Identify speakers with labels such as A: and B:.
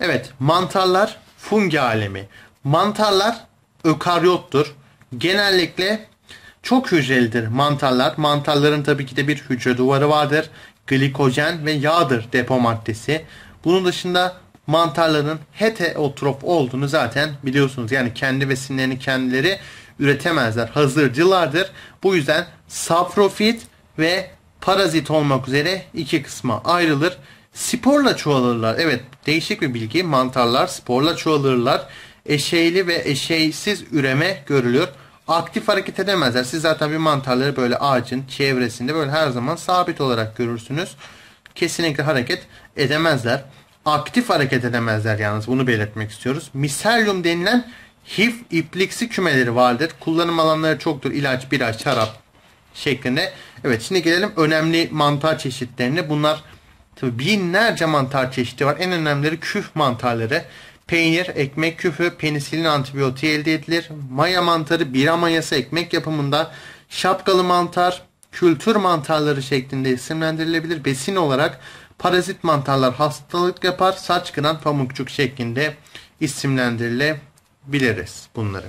A: Evet mantarlar fungi alemi. Mantarlar ökaryottur. Genellikle çok hücrelidir mantarlar. Mantarların tabii ki de bir hücre duvarı vardır. Glikojen ve yağdır depo maddesi. Bunun dışında mantarların heterotrop olduğunu zaten biliyorsunuz. Yani kendi besinlerini kendileri üretemezler. Hazırcılardır. Bu yüzden saprofit ve parazit olmak üzere iki kısma ayrılır. Sporla çoğalırlar. Evet değişik bir bilgi. Mantarlar sporla çoğalırlar. Eşeğli ve eşeğsiz üreme görülüyor. Aktif hareket edemezler. Siz zaten bir mantarları böyle ağacın çevresinde böyle her zaman sabit olarak görürsünüz. Kesinlikle hareket edemezler. Aktif hareket edemezler yalnız bunu belirtmek istiyoruz. Miselyum denilen hif ipliksi kümeleri vardır. Kullanım alanları çoktur. İlaç, bira, şarap şeklinde. Evet şimdi gelelim önemli mantar çeşitlerine. Bunlar Tabi binlerce mantar çeşidi var. En önemlileri küf mantarları. Peynir, ekmek küfü, penisilin antibiyotiği elde edilir. Maya mantarı, bira mayası ekmek yapımında. Şapkalı mantar, kültür mantarları şeklinde isimlendirilebilir. Besin olarak parazit mantarlar hastalık yapar. Saç kıran pamukçuk şeklinde isimlendirilebiliriz bunları.